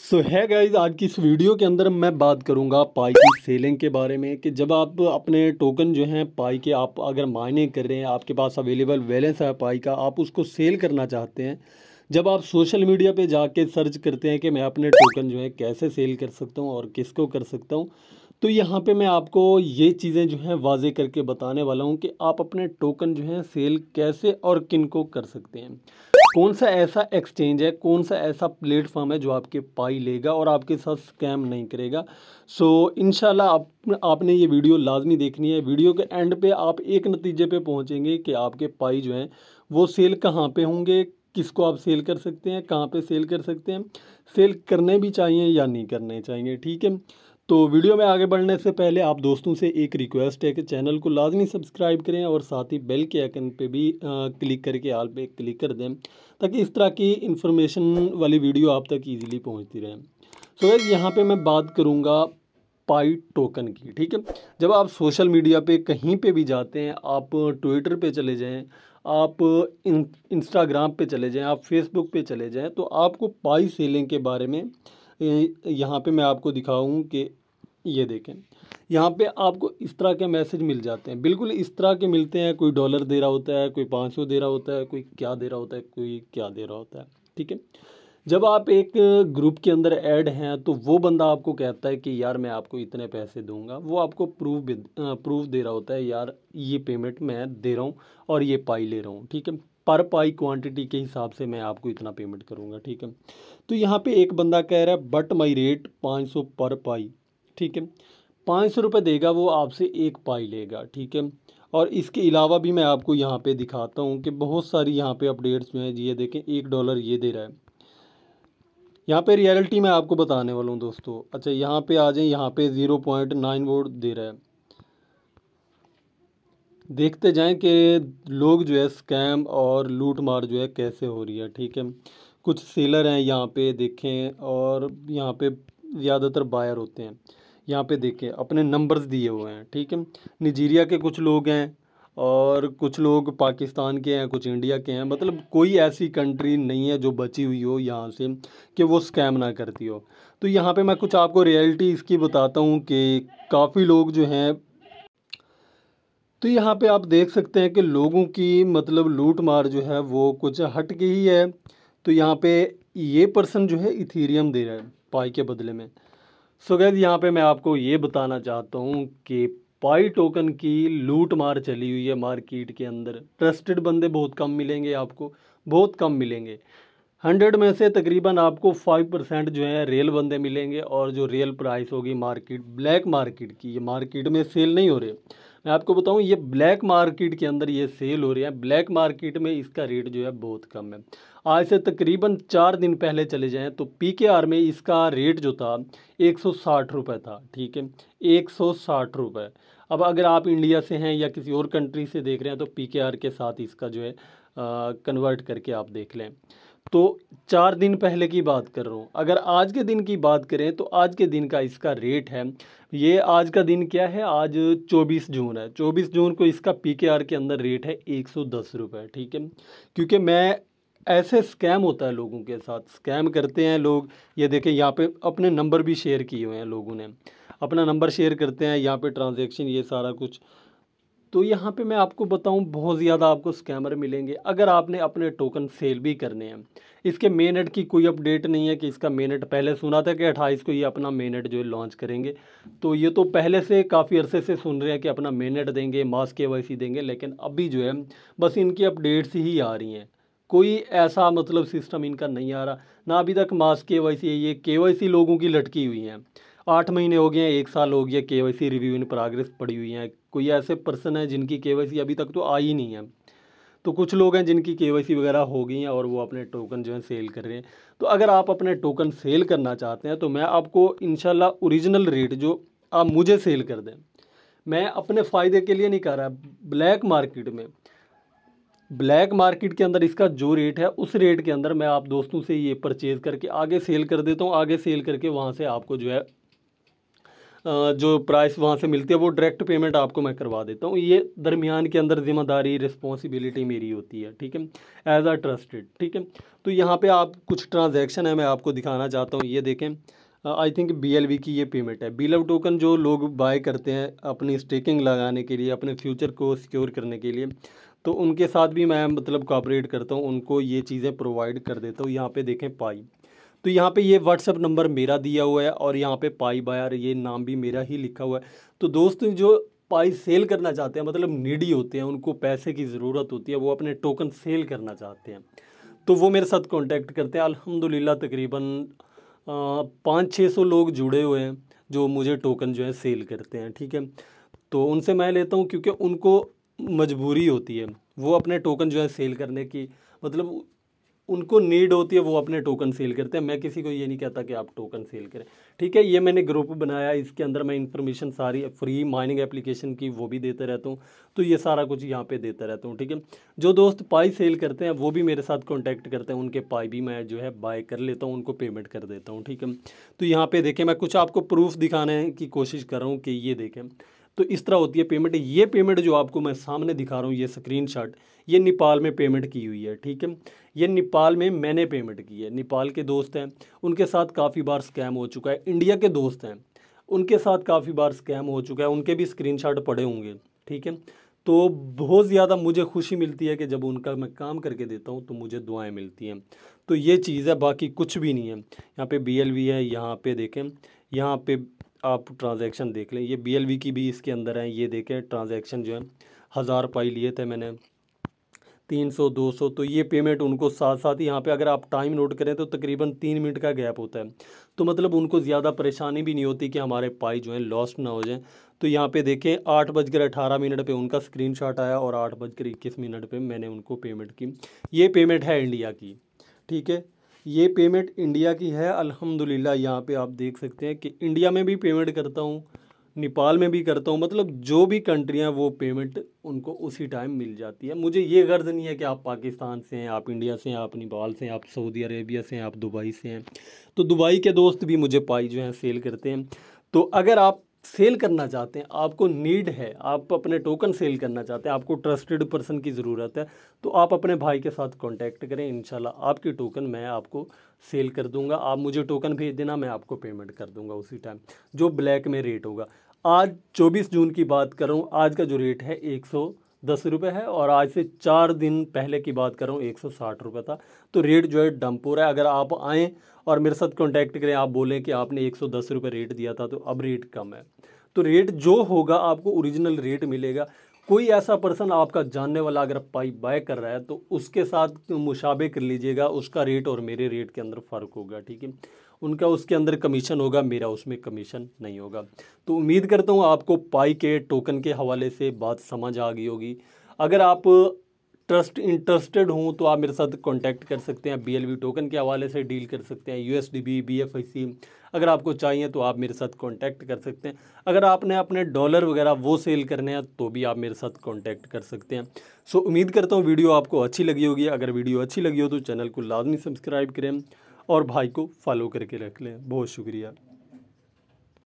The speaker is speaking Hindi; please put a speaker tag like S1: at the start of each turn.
S1: सो है गाइज आज की इस वीडियो के अंदर मैं बात करूंगा पाई की सेलिंग के बारे में कि जब आप अपने टोकन जो हैं पाई के आप अगर माइनिंग कर रहे हैं आपके पास अवेलेबल बैलेंस है पाई का आप उसको सेल करना चाहते हैं जब आप सोशल मीडिया पे जाके सर्च करते हैं कि मैं अपने टोकन जो है कैसे सेल कर सकता हूँ और किसको कर सकता हूँ तो यहाँ पर मैं आपको ये चीज़ें जो हैं वाजे करके बताने वाला हूँ कि आप अपने टोकन जो हैं सेल कैसे और किन को कर सकते हैं कौन सा ऐसा एक्सचेंज है कौन सा ऐसा प्लेटफॉर्म है जो आपके पाई लेगा और आपके साथ स्कैम नहीं करेगा सो इन आप आपने ये वीडियो लाजमी देखनी है वीडियो के एंड पे आप एक नतीजे पे पहुंचेंगे कि आपके पाई जो हैं वो सेल कहाँ पे होंगे किसको आप सेल कर सकते हैं कहाँ पे सेल कर सकते हैं सेल करने भी चाहिए या नहीं करने चाहिए ठीक है तो वीडियो में आगे बढ़ने से पहले आप दोस्तों से एक रिक्वेस्ट है कि चैनल को लाजमी सब्सक्राइब करें और साथ ही बेल के आइकन पे भी आ, क्लिक करके आल पे क्लिक कर दें ताकि इस तरह की इन्फॉर्मेशन वाली वीडियो आप तक ईजीली पहुँचती रहे सो तो यहाँ पर मैं बात करूँगा पाई टोकन की ठीक है जब आप सोशल मीडिया पे कहीं पे भी जाते हैं आप ट्विटर पे चले जाएं आप इंस्टाग्राम पे चले जाएं आप फेसबुक पे चले जाएं तो आपको पाई सेलिंग के बारे में यहाँ पे मैं आपको दिखाऊँ कि ये देखें यहाँ पे आपको इस तरह के मैसेज मिल जाते हैं बिल्कुल इस तरह के मिलते हैं कोई डॉलर दे रहा होता है कोई पाँच सौ दे रहा होता है कोई क्या दे रहा होता है कोई क्या दे रहा होता है ठीक है जब आप एक ग्रुप के अंदर ऐड हैं तो वो बंदा आपको कहता है कि यार मैं आपको इतने पैसे दूंगा वो आपको प्रूफ भी प्रूफ दे रहा होता है यार ये पेमेंट मैं दे रहा हूँ और ये पाई ले रहा हूँ ठीक है पर पाई क्वांटिटी के हिसाब से मैं आपको इतना पेमेंट करूँगा ठीक है तो यहाँ पे एक बंदा कह रहा है बट माई रेट पाँच सौ पर पाई ठीक है पाँच सौ रुपये देगा वो आपसे एक पाई लेगा ठीक है और इसके अलावा भी मैं आपको यहाँ पे दिखाता हूँ कि बहुत सारी यहाँ पे अपडेट्स जो हैं ये देखें एक डॉलर ये दे रहा है यहाँ पे रियलिटी मैं आपको बताने वाला हूँ दोस्तों अच्छा यहाँ पे आ जाए यहाँ पे ज़ीरो पॉइंट नाइन वोट दे रहा है देखते जाएं कि लोग जो है स्कैम और लूट मार जो है कैसे हो रही है ठीक है कुछ सेलर हैं यहाँ पे देखें और यहाँ पे ज़्यादातर बायर होते हैं यहाँ पे देखें अपने नंबर्स दिए हुए हैं ठीक है निजीरिया के कुछ लोग हैं और कुछ लोग पाकिस्तान के हैं कुछ इंडिया के हैं मतलब कोई ऐसी कंट्री नहीं है जो बची हुई हो यहाँ से कि वो स्कैम ना करती हो तो यहाँ पे मैं कुछ आपको रियलिटी इसकी बताता हूँ कि काफ़ी लोग जो हैं तो यहाँ पे आप देख सकते हैं कि लोगों की मतलब लूट मार जो है वो कुछ हट के ही है तो यहाँ पे ये पर्सन जो है इथीरियम दे रहा है पाई के बदले में सो गैद यहाँ पे मैं आपको ये बताना चाहता हूँ कि पाई टोकन की लूट मार चली हुई है मार्केट के अंदर ट्रस्टेड बंदे बहुत कम मिलेंगे आपको बहुत कम मिलेंगे हंड्रेड में से तकरीबन आपको फाइव परसेंट जो है रियल बंदे मिलेंगे और जो रियल प्राइस होगी मार्केट ब्लैक मार्केट की ये मार्केट में सेल नहीं हो रहे मैं आपको बताऊँ ये ब्लैक मार्केट के अंदर ये सेल हो रही है ब्लैक मार्केट में इसका रेट जो है बहुत कम है आज से तकरीबन चार दिन पहले चले जाएँ तो पी के आर में इसका रेट जो था एक सौ साठ रुपये था ठीक है एक सौ साठ रुपये अब अगर आप इंडिया से हैं या किसी और कंट्री से देख रहे हैं तो पी के आर के साथ इसका जो है कन्वर्ट करके आप देख लें तो चार दिन पहले की बात कर रहा हूँ अगर आज के दिन की बात करें तो आज के दिन का इसका रेट है ये आज का दिन क्या है आज 24 जून है 24 जून को इसका पीकेआर के अंदर रेट है एक सौ ठीक है क्योंकि मैं ऐसे स्कैम होता है लोगों के साथ स्कैम करते हैं लोग ये देखें यहाँ पे अपने नंबर भी शेयर किए हुए हैं लोगों ने अपना नंबर शेयर करते हैं यहाँ पे ट्रांजैक्शन ये सारा कुछ तो यहाँ पे मैं आपको बताऊँ बहुत ज़्यादा आपको स्कैमर मिलेंगे अगर आपने अपने टोकन सेल भी करने हैं इसके मेनट की कोई अपडेट नहीं है कि इसका मेनट पहले सुना था कि अट्ठाईस को ये अपना मेनट जो है लॉन्च करेंगे तो ये तो पहले से काफ़ी अरसे से सुन रहे हैं कि अपना मेनट देंगे मास के देंगे लेकिन अभी जो है बस इनकी अपडेट्स ही आ रही हैं कोई ऐसा मतलब सिस्टम इनका नहीं आ रहा ना अभी तक मास के वाई सी ये के वाई सी लोगों की लटकी हुई हैं आठ महीने हो गए हैं एक साल हो गया K Y C review in progress पड़ी हुई हैं कोई ऐसे पर्सन हैं जिनकी के वाई सी अभी तक तो आई नहीं है तो कुछ लोग हैं जिनकी के वाई सी वगैरह हो गई हैं और वो अपने टोकन जो है सेल कर रहे हैं तो अगर आप अपने टोकन सेल करना चाहते हैं तो मैं आपको इन ओरिजिनल रेट जो आप मुझे सेल कर दें मैं अपने फ़ायदे के लिए नहीं कर रहा ब्लैक मार्केट में ब्लैक मार्केट के अंदर इसका जो रेट है उस रेट के अंदर मैं आप दोस्तों से ये परचेज़ करके आगे सेल कर देता हूँ आगे सेल करके वहाँ से आपको जो है जो प्राइस वहाँ से मिलती है वो डायरेक्ट पेमेंट आपको मैं करवा देता हूँ ये दरमियान के अंदर ज़िम्मेदारी रिस्पॉन्सिबिलिटी मेरी होती है ठीक है एज आ ट्रस्टेड ठीक है तो यहाँ पे आप कुछ ट्रांजैक्शन है मैं आपको दिखाना चाहता हूँ ये देखें आई थिंक बी की ये पेमेंट है बी टोकन जो लोग बाय करते हैं अपनी स्टेकिंग लगाने के लिए अपने फ्यूचर को सिक्योर करने के लिए तो उनके साथ भी मैं मतलब कॉपरेट करता हूँ उनको ये चीज़ें प्रोवाइड कर देता हूँ यहाँ पे देखें पाई तो यहाँ पे ये व्हाट्सअप नंबर मेरा दिया हुआ है और यहाँ पे पाई बायर ये नाम भी मेरा ही लिखा हुआ है तो दोस्त जो पाई सेल करना चाहते हैं मतलब निडी होते हैं उनको पैसे की ज़रूरत होती है वो अपने टोकन सेल करना चाहते हैं तो वो मेरे साथ कॉन्टैक्ट करते हैं अलहमदिल्ला तकरीबन पाँच छः सौ लोग जुड़े हुए हैं जो मुझे टोकन जो है सेल करते हैं ठीक है तो उनसे मैं लेता हूँ क्योंकि उनको मजबूरी होती है वो अपने टोकन जो है सेल करने की मतलब उनको नीड होती है वो अपने टोकन सेल करते हैं मैं किसी को ये नहीं कहता कि आप टोकन सेल करें ठीक है ये मैंने ग्रुप बनाया इसके अंदर मैं इन्फॉर्मेशन सारी फ्री माइनिंग एप्लीकेशन की वो भी देते रहता हूँ तो ये सारा कुछ यहाँ पे देता रहता हूँ ठीक है जो दोस्त पाई सेल करते हैं वो भी मेरे साथ कॉन्टैक्ट करते हैं उनके पाई भी मैं जो है बाय कर लेता हूँ उनको पेमेंट कर देता हूँ ठीक है तो यहाँ पर देखें मैं कुछ आपको प्रूफ दिखाने की कोशिश कर रहा हूँ कि ये देखें तो इस तरह होती है पेमेंट ये पेमेंट जो आपको मैं सामने दिखा रहा हूँ ये स्क्रीनशॉट ये नेपाल में पेमेंट की हुई है ठीक है ये नेपाल में मैंने पेमेंट की है नेपाल के दोस्त हैं उनके साथ काफ़ी बार स्कैम हो चुका है इंडिया के दोस्त हैं उनके साथ काफ़ी बार स्कैम हो चुका है उनके भी शॉट पड़े होंगे ठीक है तो बहुत ज़्यादा मुझे खुशी मिलती है कि जब उनका मैं काम करके देता हूँ तो मुझे दुआएं मिलती हैं तो ये चीज़ है बाकी कुछ भी नहीं है यहाँ पे बी है यहाँ पे देखें यहाँ पे आप ट्रांजैक्शन देख लें ये बी की भी इसके अंदर है ये देखें ट्रांजैक्शन जो है हज़ार पाई लिए थे मैंने तीन सौ दो सौ तो ये पेमेंट उनको साथ साथ ही यहाँ पे अगर आप टाइम नोट करें तो तकरीबन तीन मिनट का गैप होता है तो मतलब उनको ज़्यादा परेशानी भी नहीं होती कि हमारे पाई जो है लॉस्ट ना हो जाए तो यहाँ पे देखें आठ बजकर अठारह मिनट पे उनका स्क्रीनशॉट आया और आठ बजकर इक्कीस मिनट पे मैंने उनको पेमेंट की ये पेमेंट है इंडिया की ठीक है ये पेमेंट इंडिया की है अल्हम्दुलिल्लाह यहाँ पे आप देख सकते हैं कि इंडिया में भी पेमेंट करता हूँ नेपाल में भी करता हूँ मतलब जो भी कंट्रियाँ वो पेमेंट उनको उसी टाइम मिल जाती है मुझे ये गर्ज नहीं है कि आप पाकिस्तान से हैं आप इंडिया से हैं आप नेपाल से हैं आप सऊदी अरेबिया से हैं आप दुबई से हैं तो दुबई के दोस्त भी मुझे पाई जो हैं सेल करते हैं तो अगर आप सेल करना चाहते हैं आपको नीड है आप अपने टोकन सेल करना चाहते हैं आपको ट्रस्टेड पर्सन की ज़रूरत है तो आप अपने भाई के साथ कांटेक्ट करें इनशाला आपकी टोकन मैं आपको सेल कर दूंगा आप मुझे टोकन भेज देना मैं आपको पेमेंट कर दूंगा उसी टाइम जो ब्लैक में रेट होगा आज 24 जून की बात करूँ आज का जो रेट है एक दस रुपये है और आज से चार दिन पहले की बात करूँ एक सौ साठ रुपये था तो रेट जो है डंप हो रहा है अगर आप आएँ और मेरे साथ कॉन्टैक्ट करें आप बोलें कि आपने एक सौ दस रुपये रेट दिया था तो अब रेट कम है तो रेट जो होगा आपको ओरिजिनल रेट मिलेगा कोई ऐसा पर्सन आपका जानने वाला अगर पाइप बाय कर रहा है तो उसके साथ मुशाबे कर लीजिएगा उसका रेट और मेरे रेट के अंदर फ़र्क होगा ठीक है उनका उसके अंदर कमीशन होगा मेरा उसमें कमीशन नहीं होगा तो उम्मीद करता हूँ आपको पाई के टोकन के हवाले से बात समझ आ गई होगी अगर आप ट्रस्ट इंटरेस्टेड हूँ तो आप मेरे साथ कांटेक्ट कर सकते हैं बी टोकन के हवाले से डील कर सकते हैं यू एस अगर आपको चाहिए तो आप मेरे साथ कांटेक्ट कर सकते हैं अगर आपने अपने डॉलर वगैरह वो सेल करने हैं तो भी आप मेरे साथ कांटेक्ट कर सकते हैं सो उम्मीद करता हूँ वीडियो आपको अच्छी लगी होगी अगर वीडियो अच्छी लगी हो तो चैनल को लाजमी सब्सक्राइब करें और भाई को फॉलो करके रख लें बहुत शुक्रिया